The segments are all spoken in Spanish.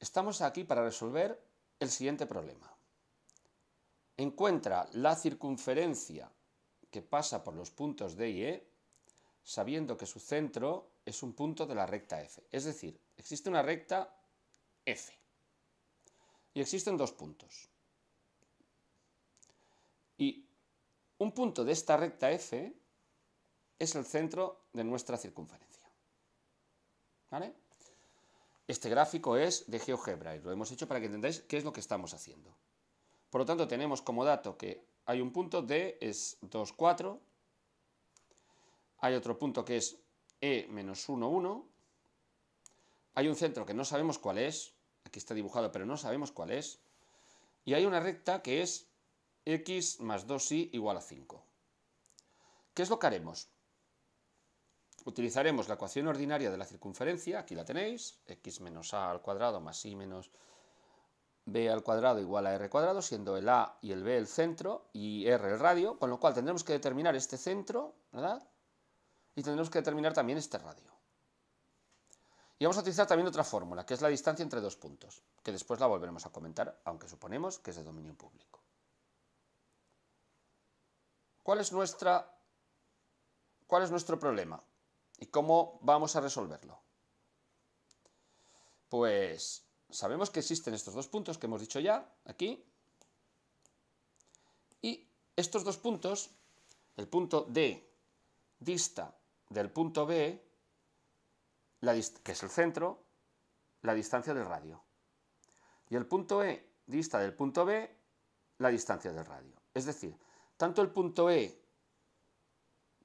Estamos aquí para resolver el siguiente problema. Encuentra la circunferencia que pasa por los puntos D y E sabiendo que su centro es un punto de la recta F. Es decir, existe una recta F y existen dos puntos. Y un punto de esta recta F es el centro de nuestra circunferencia. ¿Vale? Este gráfico es de GeoGebra y lo hemos hecho para que entendáis qué es lo que estamos haciendo. Por lo tanto, tenemos como dato que hay un punto D es 2, 4, hay otro punto que es E menos 1, 1, hay un centro que no sabemos cuál es, aquí está dibujado pero no sabemos cuál es, y hay una recta que es x más 2y igual a 5. ¿Qué es lo que haremos? utilizaremos la ecuación ordinaria de la circunferencia, aquí la tenéis, x menos a al cuadrado más y menos b al cuadrado igual a r cuadrado, siendo el a y el b el centro y r el radio, con lo cual tendremos que determinar este centro, ¿verdad? Y tendremos que determinar también este radio. Y vamos a utilizar también otra fórmula, que es la distancia entre dos puntos, que después la volveremos a comentar, aunque suponemos que es de dominio público. ¿Cuál es, nuestra, ¿Cuál es nuestro problema? ¿Y cómo vamos a resolverlo? Pues sabemos que existen estos dos puntos que hemos dicho ya, aquí. Y estos dos puntos, el punto D dista del punto B, que es el centro, la distancia del radio. Y el punto E dista del punto B, la distancia del radio. Es decir, tanto el punto E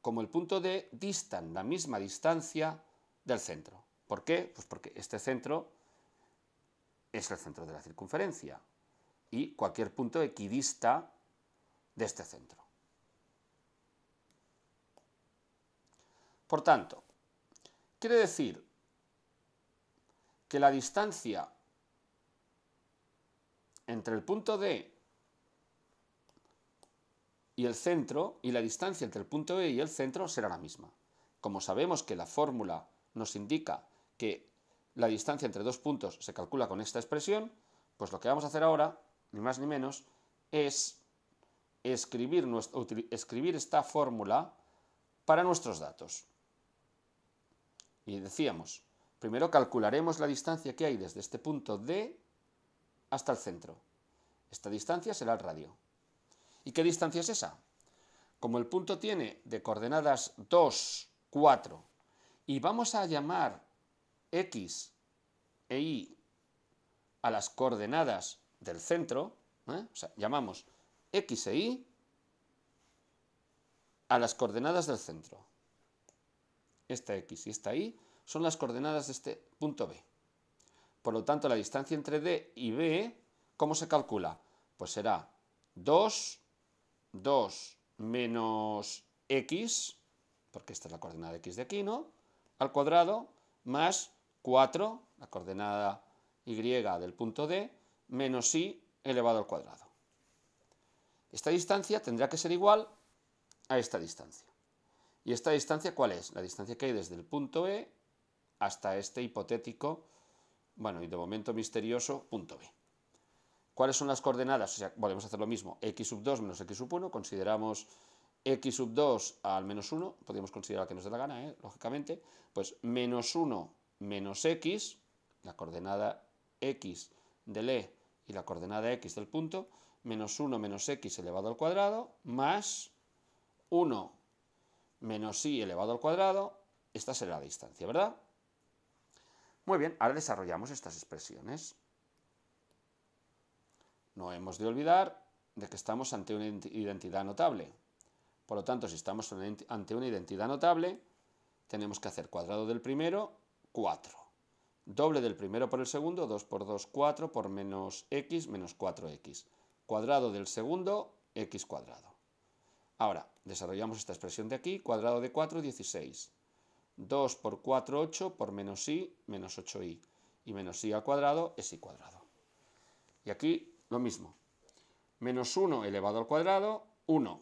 como el punto D distan la misma distancia del centro. ¿Por qué? Pues porque este centro es el centro de la circunferencia y cualquier punto equidista de este centro. Por tanto, quiere decir que la distancia entre el punto D y el centro y la distancia entre el punto E y el centro será la misma. Como sabemos que la fórmula nos indica que la distancia entre dos puntos se calcula con esta expresión, pues lo que vamos a hacer ahora, ni más ni menos, es escribir, escribir esta fórmula para nuestros datos. Y decíamos, primero calcularemos la distancia que hay desde este punto D hasta el centro. Esta distancia será el radio. ¿Y qué distancia es esa? Como el punto tiene de coordenadas 2, 4, y vamos a llamar x e y a las coordenadas del centro, ¿eh? o sea, llamamos x e y a las coordenadas del centro. Esta x y esta y son las coordenadas de este punto B. Por lo tanto, la distancia entre D y B, ¿cómo se calcula? Pues será 2 2 menos x, porque esta es la coordenada de x de aquí, ¿no? Al cuadrado más 4, la coordenada y del punto D, menos y elevado al cuadrado. Esta distancia tendrá que ser igual a esta distancia. ¿Y esta distancia cuál es? La distancia que hay desde el punto E hasta este hipotético, bueno, y de momento misterioso, punto B. ¿Cuáles son las coordenadas? O sea, volvemos a hacer lo mismo. x sub 2 menos x sub 1, consideramos x sub 2 al menos 1, podríamos considerar que nos dé la gana, ¿eh? lógicamente, pues menos 1 menos x, la coordenada x del e y la coordenada x del punto, menos 1 menos x elevado al cuadrado, más 1 menos y elevado al cuadrado, esta será la distancia, ¿verdad? Muy bien, ahora desarrollamos estas expresiones. No hemos de olvidar de que estamos ante una identidad notable. Por lo tanto, si estamos ante una identidad notable, tenemos que hacer cuadrado del primero, 4. Doble del primero por el segundo, 2 por 2, 4, por menos x, menos 4x. Cuadrado del segundo, x cuadrado. Ahora, desarrollamos esta expresión de aquí, cuadrado de 4, 16. 2 por 4, 8, por menos y, menos 8y. Y menos y al cuadrado es y cuadrado. Y aquí lo mismo. Menos 1 elevado al cuadrado, 1.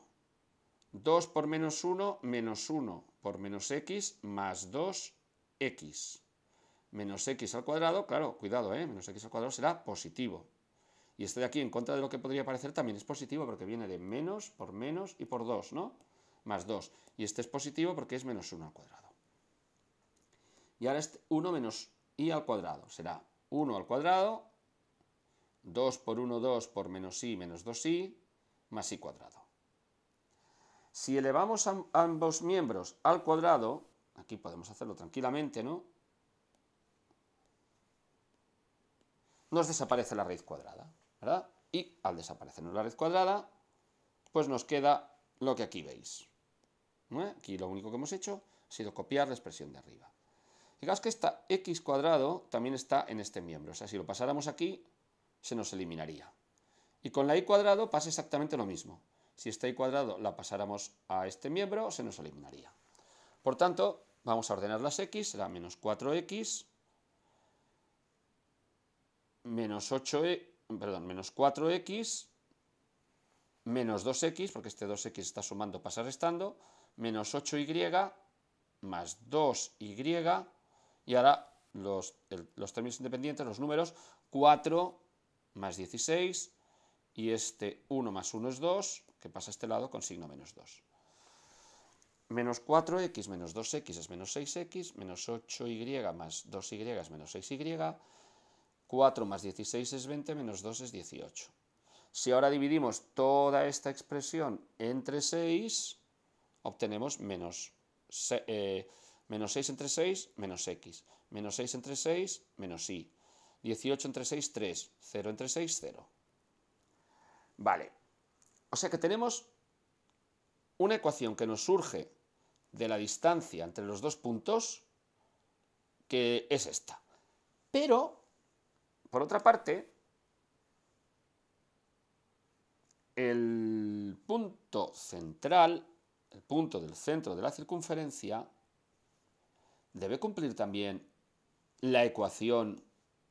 2 por menos 1, menos 1 por menos x, más 2x. Menos x al cuadrado, claro, cuidado, ¿eh? menos x al cuadrado será positivo. Y este de aquí, en contra de lo que podría parecer, también es positivo porque viene de menos por menos y por 2, ¿no? Más 2. Y este es positivo porque es menos 1 al cuadrado. Y ahora este 1 menos y al cuadrado será 1 al cuadrado 2 por 1, 2 por menos i menos 2i más i cuadrado. Si elevamos ambos miembros al cuadrado, aquí podemos hacerlo tranquilamente, ¿no? Nos desaparece la raíz cuadrada, ¿verdad? Y al desaparecernos la raíz cuadrada, pues nos queda lo que aquí veis. Aquí lo único que hemos hecho ha sido copiar la expresión de arriba. Fijaos que esta x cuadrado también está en este miembro. O sea, si lo pasáramos aquí, se nos eliminaría. Y con la i cuadrado pasa exactamente lo mismo. Si esta y cuadrado la pasáramos a este miembro, se nos eliminaría. Por tanto, vamos a ordenar las x, será menos 4x, menos 8, e, perdón, menos 4x, menos 2x, porque este 2x está sumando, pasa restando, menos 8y, más 2y, y ahora los, los términos independientes, los números, 4 más 16, y este 1 más 1 es 2, que pasa a este lado con signo menos 2. Menos 4x menos 2x es menos 6x, menos 8y más 2y es menos 6y, 4 más 16 es 20, menos 2 es 18. Si ahora dividimos toda esta expresión entre 6, obtenemos menos, 6 eh, entre 6, menos x, menos 6 entre 6, menos y, 18 entre 6, 3. 0 entre 6, 0. Vale. O sea que tenemos una ecuación que nos surge de la distancia entre los dos puntos, que es esta. Pero, por otra parte, el punto central, el punto del centro de la circunferencia, debe cumplir también la ecuación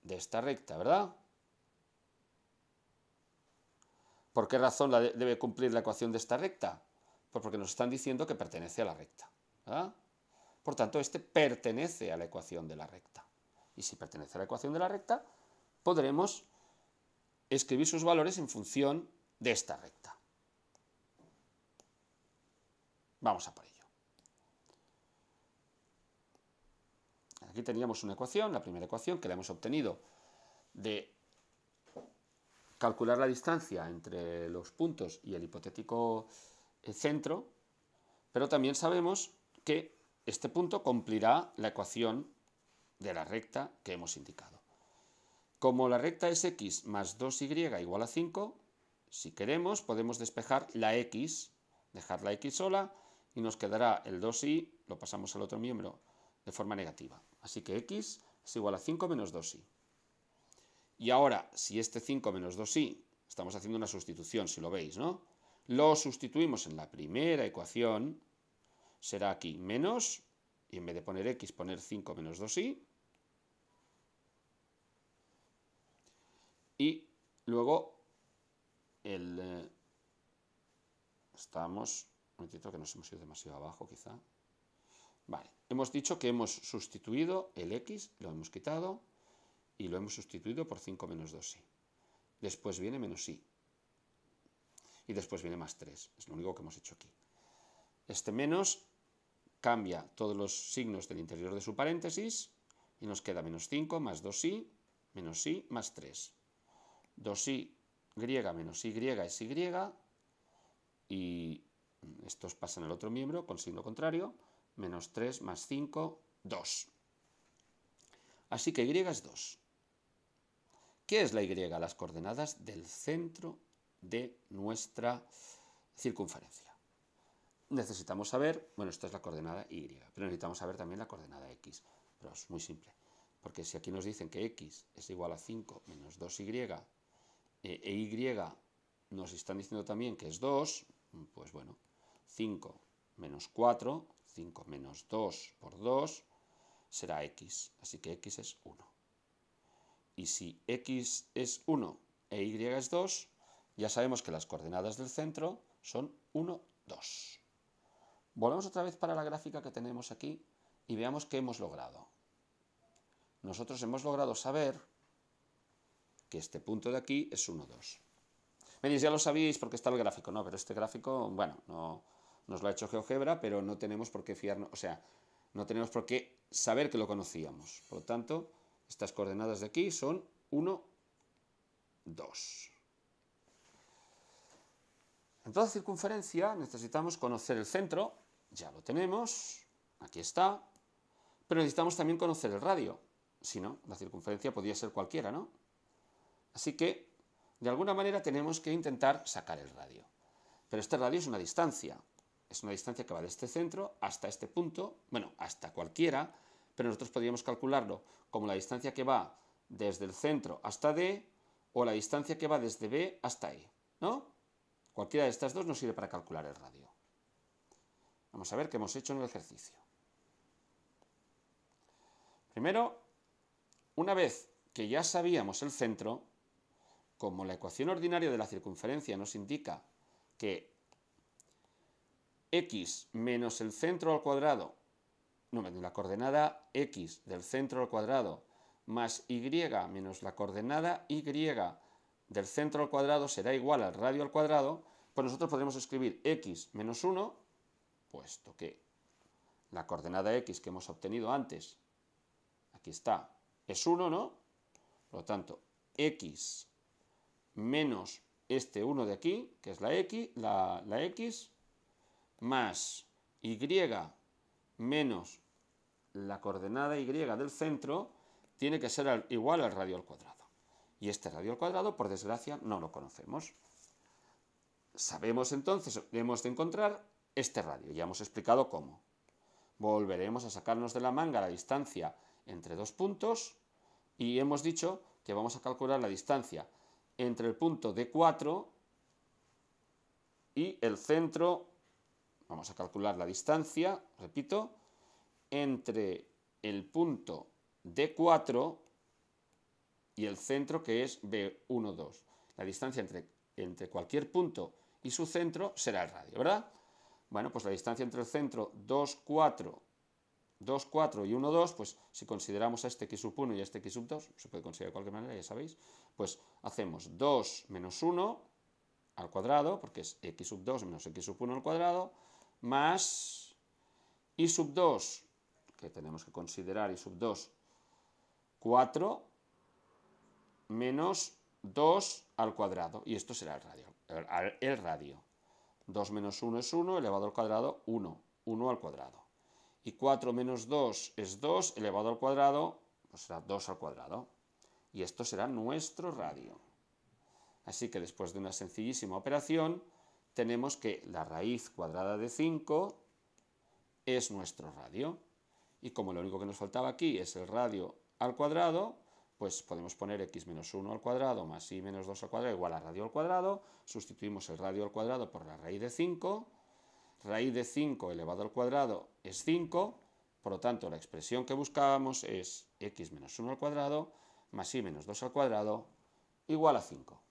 de esta recta, ¿verdad? ¿Por qué razón debe cumplir la ecuación de esta recta? Pues porque nos están diciendo que pertenece a la recta. Por tanto, este pertenece a la ecuación de la recta. Y si pertenece a la ecuación de la recta, podremos escribir sus valores en función de esta recta. Vamos a por ello. Aquí teníamos una ecuación, la primera ecuación que la hemos obtenido de calcular la distancia entre los puntos y el hipotético eh, centro, pero también sabemos que este punto cumplirá la ecuación de la recta que hemos indicado. Como la recta es x más 2y igual a 5, si queremos podemos despejar la x, dejar la x sola y nos quedará el 2y, lo pasamos al otro miembro de forma negativa. Así que x es igual a 5 menos 2i. Y ahora, si este 5 menos 2i, estamos haciendo una sustitución, si lo veis, ¿no? Lo sustituimos en la primera ecuación, será aquí menos, y en vez de poner x, poner 5 menos 2i, y luego el... Eh, estamos... Un momentito que nos hemos ido demasiado abajo, quizá. Vale, hemos dicho que hemos sustituido el x, lo hemos quitado y lo hemos sustituido por 5 menos 2y. Después viene menos y. Y después viene más 3, es lo único que hemos hecho aquí. Este menos cambia todos los signos del interior de su paréntesis y nos queda menos 5 más 2i menos y, más 3. 2y menos y es y y estos pasan al otro miembro con signo contrario menos 3 más 5, 2. Así que y es 2. ¿Qué es la y? Las coordenadas del centro de nuestra circunferencia. Necesitamos saber, bueno, esta es la coordenada y, pero necesitamos saber también la coordenada x. Pero es muy simple, porque si aquí nos dicen que x es igual a 5 menos 2y, eh, e, y nos están diciendo también que es 2, pues bueno, 5 menos 4 5 menos 2 por 2 será x, así que x es 1. Y si x es 1 e y es 2, ya sabemos que las coordenadas del centro son 1, 2. Volvemos otra vez para la gráfica que tenemos aquí y veamos qué hemos logrado. Nosotros hemos logrado saber que este punto de aquí es 1, 2. ya lo sabíais porque está el gráfico, ¿no? Pero este gráfico, bueno, no, nos lo ha hecho GeoGebra, pero no tenemos por qué fiarnos, o sea, no tenemos por qué saber que lo conocíamos. Por lo tanto, estas coordenadas de aquí son 1, 2. En toda circunferencia necesitamos conocer el centro, ya lo tenemos, aquí está, pero necesitamos también conocer el radio, si no, la circunferencia podría ser cualquiera, ¿no? Así que, de alguna manera tenemos que intentar sacar el radio. Pero este radio es una distancia, es una distancia que va de este centro hasta este punto, bueno, hasta cualquiera, pero nosotros podríamos calcularlo como la distancia que va desde el centro hasta D o la distancia que va desde B hasta E, ¿no? Cualquiera de estas dos nos sirve para calcular el radio. Vamos a ver qué hemos hecho en el ejercicio. Primero, una vez que ya sabíamos el centro, como la ecuación ordinaria de la circunferencia nos indica que x menos el centro al cuadrado, no, la coordenada x del centro al cuadrado, más y menos la coordenada y del centro al cuadrado será igual al radio al cuadrado, pues nosotros podremos escribir x menos 1, puesto que la coordenada x que hemos obtenido antes, aquí está, es 1, ¿no? Por lo tanto, x menos este 1 de aquí, que es la x, la x, más y menos la coordenada y del centro tiene que ser igual al radio al cuadrado. Y este radio al cuadrado, por desgracia, no lo conocemos. Sabemos entonces, hemos de encontrar este radio, ya hemos explicado cómo. Volveremos a sacarnos de la manga la distancia entre dos puntos y hemos dicho que vamos a calcular la distancia entre el punto D4 y el centro Vamos a calcular la distancia, repito, entre el punto D4 y el centro que es B12. La distancia entre, cualquier punto y su centro será el radio, ¿verdad? Bueno, pues la distancia entre el centro 2, 4, 2, 4 y 1, 2, pues si consideramos a este x1 y a este x2, se puede considerar de cualquier manera, ya sabéis, pues hacemos 2 menos 1 al cuadrado, porque es x2 menos x1 al cuadrado, más i sub 2, que tenemos que considerar i sub 2, 4 menos 2 al cuadrado, y esto será el radio. El, radio. 2 menos 1 es 1, elevado al cuadrado, 1, 1 al cuadrado. Y 4 menos 2 es 2, elevado al cuadrado, pues será 2 al cuadrado. Y esto será nuestro radio. Así que después de una sencillísima operación, tenemos que la raíz cuadrada de 5 es nuestro radio. Y como lo único que nos faltaba aquí es el radio al cuadrado, pues podemos poner x menos 1 al cuadrado más y menos 2 al cuadrado igual a radio al cuadrado, sustituimos el radio al cuadrado por la raíz de 5, raíz de 5 elevado al cuadrado es 5, por lo tanto la expresión que buscábamos es x menos 1 al cuadrado más y menos 2 al cuadrado igual a 5.